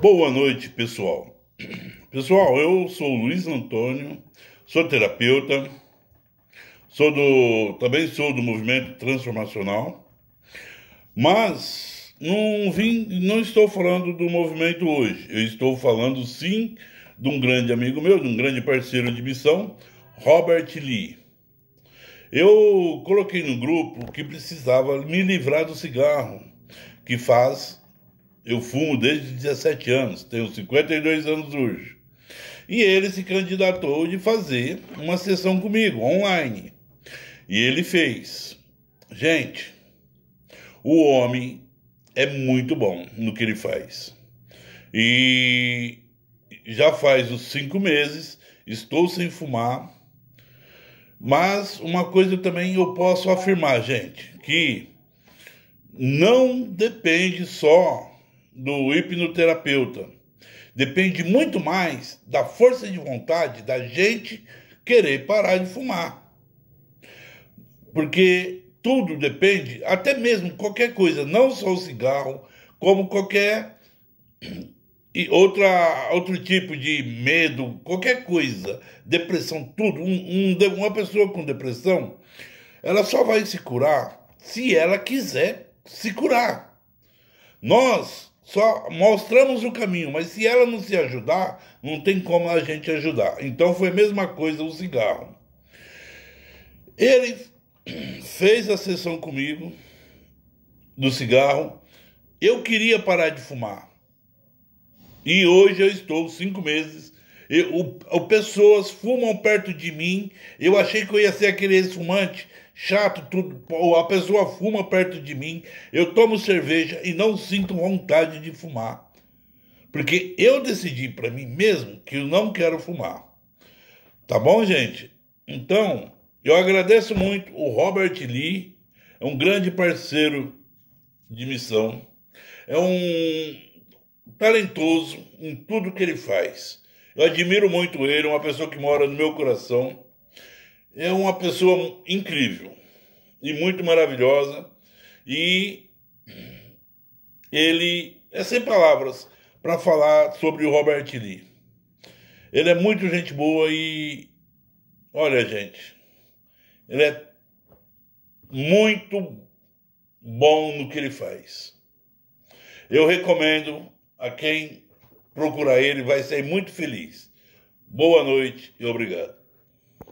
Boa noite, pessoal. Pessoal, eu sou Luiz Antônio, sou terapeuta, sou do, também sou do movimento transformacional, mas não vim, não estou falando do movimento hoje. Eu estou falando sim de um grande amigo meu, de um grande parceiro de missão, Robert Lee. Eu coloquei no grupo que precisava me livrar do cigarro, que faz eu fumo desde 17 anos, tenho 52 anos hoje. E ele se candidatou de fazer uma sessão comigo, online. E ele fez. Gente, o homem é muito bom no que ele faz. E já faz uns cinco meses, estou sem fumar. Mas uma coisa também eu posso afirmar, gente, que não depende só do hipnoterapeuta. Depende muito mais da força de vontade da gente querer parar de fumar. Porque tudo depende, até mesmo qualquer coisa, não só o cigarro, como qualquer e outra, outro tipo de medo, qualquer coisa, depressão, tudo. Um, um, uma pessoa com depressão, ela só vai se curar se ela quiser se curar. Nós só mostramos o caminho, mas se ela não se ajudar, não tem como a gente ajudar. Então foi a mesma coisa o cigarro. Ele fez a sessão comigo do cigarro. Eu queria parar de fumar. E hoje eu estou cinco meses eu, o, pessoas fumam perto de mim. Eu achei que eu ia ser aquele fumante chato, tudo. A pessoa fuma perto de mim. Eu tomo cerveja e não sinto vontade de fumar. Porque eu decidi para mim mesmo que eu não quero fumar. Tá bom, gente? Então, eu agradeço muito o Robert Lee, é um grande parceiro de missão. É um talentoso em tudo que ele faz. Eu admiro muito ele, é uma pessoa que mora no meu coração. É uma pessoa incrível e muito maravilhosa. E ele é sem palavras para falar sobre o Robert Lee. Ele é muito gente boa e olha, gente, ele é muito bom no que ele faz. Eu recomendo a quem procurar ele, vai ser muito feliz. Boa noite e obrigado.